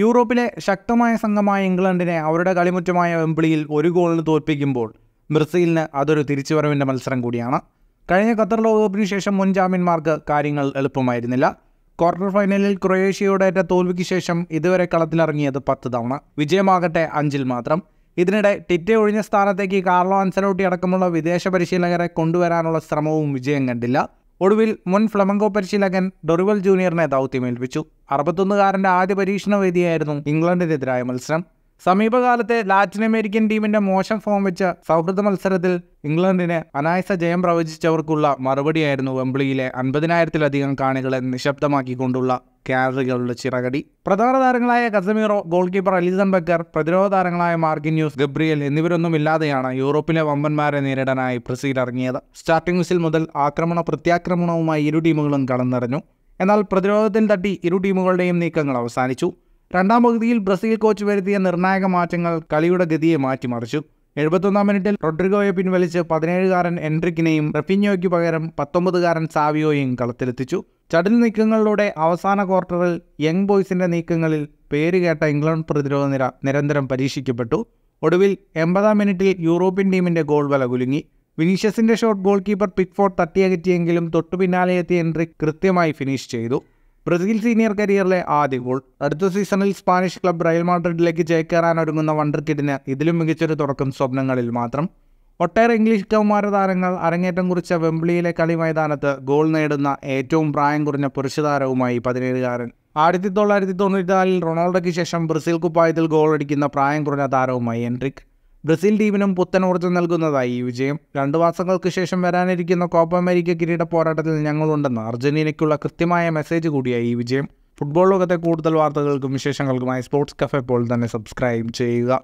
യൂറോപ്പിലെ ശക്തമായ സംഘമായ ഇംഗ്ലണ്ടിനെ അവരുടെ കളിമുറ്റമായ വെമ്പിളിയിൽ ഒരു ഗോളിന് തോൽപ്പിക്കുമ്പോൾ ബ്രസീലിന് അതൊരു തിരിച്ചുവരവിൻ്റെ മത്സരം കൂടിയാണ് കഴിഞ്ഞ ഖത്തർ ലോകകപ്പിന് ശേഷം മുൻ ജാമ്യന്മാർക്ക് കാര്യങ്ങൾ എളുപ്പമായിരുന്നില്ല ക്വാർട്ടർ ഫൈനലിൽ ക്രൊയേഷ്യയുടെ ഏറ്റ തോൽവിക്ക് ശേഷം ഇതുവരെ കളത്തിലിറങ്ങിയത് പത്ത് തവണ വിജയമാകട്ടെ അഞ്ചിൽ മാത്രം ഇതിനിടെ ടിറ്റെ ഒഴിഞ്ഞ സ്ഥാനത്തേക്ക് കാർലോ അൻസലോട്ടി അടക്കമുള്ള വിദേശ പരിശീലകരെ കൊണ്ടുവരാനുള്ള ശ്രമവും വിജയം കണ്ടില്ല ഒടുവിൽ മുൻ ഫ്ലമംഗോ പരിശീലകൻ ഡൊറിവൽ ജൂനിയറിനെ ദൗത്യമേൽപ്പിച്ചു അറുപത്തൊന്നുകാരൻ്റെ ആദ്യ പരീക്ഷണ വേദിയായിരുന്നു ഇംഗ്ലണ്ടിനെതിരായ മത്സരം സമീപകാലത്തെ ലാറ്റിൻ അമേരിക്കൻ ടീമിന്റെ മോശം ഫോം വെച്ച സൗഹൃദ മത്സരത്തിൽ ഇംഗ്ലണ്ടിന് അനായസ ജയം പ്രവചിച്ചവർക്കുള്ള മറുപടിയായിരുന്നു വെംബ്ലിയിലെ അൻപതിനായിരത്തിലധികം കാണികളെ നിശബ്ദമാക്കിക്കൊണ്ടുള്ള കാലറികളുടെ ചിറകടി പ്രധാന താരങ്ങളായ Casemiro goal keeper Alisson Becker പ്രതിരോധ താരങ്ങളായ മാർഗിന്യൂസ് ഗബ്രിയൽ എന്നിവരൊന്നും ഇല്ലാതെയാണ് യൂറോപ്പിലെ വമ്പന്മാരെ നേരിടാനായി ബ്രസീൽ ഇറങ്ങിയത് സ്റ്റാർട്ടിംഗ് മിസിൽ മുതൽ ആക്രമണ പ്രത്യാക്രമണവുമായി ഇരു ടീമുകളും കടന്നിറഞ്ഞു എന്നാൽ പ്രതിരോധത്തിൽ തട്ടി ഇരു ടീമുകളുടെയും നീക്കങ്ങൾ അവസാനിച്ചു രണ്ടാം പകുതിയിൽ ബ്രസീൽ കോച്ച് വരുത്തിയ നിർണായക മാറ്റങ്ങൾ കളിയുടെ ഗതിയെ മാറ്റിമറിച്ചു എഴുപത്തൊന്നാം മിനിറ്റിൽ റൊഡ്രിഗോയെ പിൻവലിച്ച് പതിനേഴുകാരൻ എൻട്രിക്കിനെയും റഫിഞ്ഞോയ്ക്ക് പകരം പത്തൊമ്പതുകാരൻ സാവിയോയും കളത്തിലെത്തിച്ചു ചടൽ നീക്കങ്ങളിലൂടെ അവസാന ക്വാർട്ടറിൽ യങ് ബോയ്സിന്റെ നീക്കങ്ങളിൽ പേരുകേട്ട ഇംഗ്ലണ്ട് പ്രതിരോധ നിര നിരന്തരം പരീക്ഷിക്കപ്പെട്ടു ഒടുവിൽ എൺപതാം മിനിറ്റിൽ യൂറോപ്യൻ ടീമിന്റെ ഗോൾ വല കുലുങ്ങി വിനീഷ്യസിന്റെ ഷോട്ട് ഗോൾ കീപ്പർ പിക്ഫോർഡ് തട്ടിയകറ്റിയെങ്കിലും തൊട്ടു പിന്നാലെ എത്തിയ എൻട്രി കൃത്യമായി ഫിനിഷ് ചെയ്തു ബ്രസീൽ സീനിയർ കരിയറിലെ ആദ്യ ഗോൾ അടുത്ത സീസണിൽ സ്പാനിഷ് ക്ലബ് റയൽ മാഡ്രിഡിലേക്ക് ചേക്കേറാൻ ഒരുങ്ങുന്ന കിഡിന് ഇതിലും മികച്ചൊരു തുടക്കം സ്വപ്നങ്ങളിൽ മാത്രം ഒട്ടേറെ ഇംഗ്ലീഷ് കൗമാര താരങ്ങൾ അരങ്ങേറ്റം കുറിച്ച വെമ്പിളിയിലെ കളി മൈതാനത്ത് ഗോൾ നേടുന്ന ഏറ്റവും പ്രായം കുറഞ്ഞ പുരുഷ താരവുമായി പതിനേഴുകാരൻ ആയിരത്തി തൊള്ളായിരത്തി തൊണ്ണൂറ്റിനാലിൽ റൊണാൾഡോയ്ക്ക് ശേഷം ബ്രസീൽ കുപ്പായത്തിൽ അടിക്കുന്ന പ്രായം കുറഞ്ഞ താരവുമായി എൻട്രിക് ബ്രസീൽ ടീമിനും പുത്തൻ ഊർജ്ജം നൽകുന്നതായി ഈ വിജയം രണ്ട് മാസങ്ങൾക്ക് ശേഷം വരാനിരിക്കുന്ന കോപ്പ അമേരിക്ക കിരീട പോരാട്ടത്തിൽ ഞങ്ങളുണ്ടെന്ന് അർജന്റീനയ്ക്കുള്ള കൃത്യമായ മെസ്സേജ് കൂടിയായി ഈ വിജയം ഫുട്ബോൾ ലോകത്തെ കൂടുതൽ വാർത്തകൾക്കും വിശേഷങ്ങൾക്കുമായി സ്പോർട്സ് കഫ് എപ്പോൾ തന്നെ സബ്സ്ക്രൈബ് ചെയ്യുക